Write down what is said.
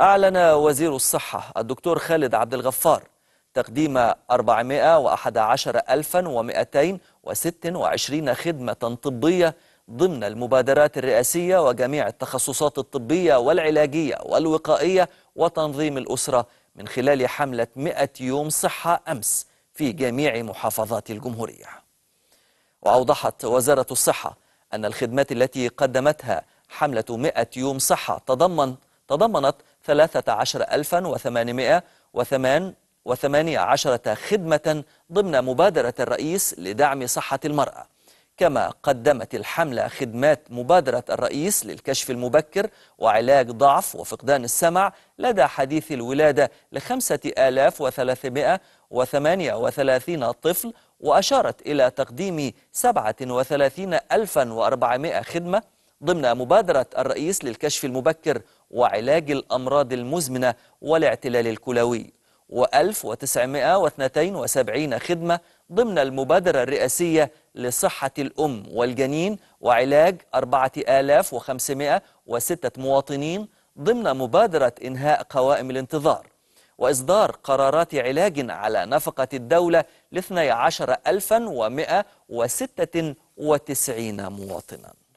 أعلن وزير الصحة الدكتور خالد عبد الغفار تقديم 411226 خدمة طبية ضمن المبادرات الرئاسية وجميع التخصصات الطبية والعلاجية والوقائية وتنظيم الأسرة من خلال حملة 100 يوم صحة أمس في جميع محافظات الجمهورية وأوضحت وزارة الصحة أن الخدمات التي قدمتها حملة 100 يوم صحة تضمن تضمنت 13818 خدمة ضمن مبادرة الرئيس لدعم صحة المرأة كما قدمت الحملة خدمات مبادرة الرئيس للكشف المبكر وعلاج ضعف وفقدان السمع لدى حديث الولادة ل 5338 طفل وأشارت إلى تقديم 37400 خدمة ضمن مبادرة الرئيس للكشف المبكر وعلاج الأمراض المزمنة والاعتلال الكلوي و1972 خدمة ضمن المبادرة الرئاسية لصحة الأم والجنين وعلاج 4506 مواطنين ضمن مبادرة إنهاء قوائم الانتظار وإصدار قرارات علاج على نفقة الدولة ل 12196 مواطناً